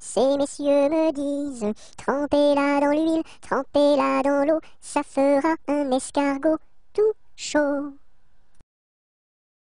Ces messieurs me disent Trempez-la dans l'huile, trempez-la dans l'eau, ça fera un escargot tout chaud.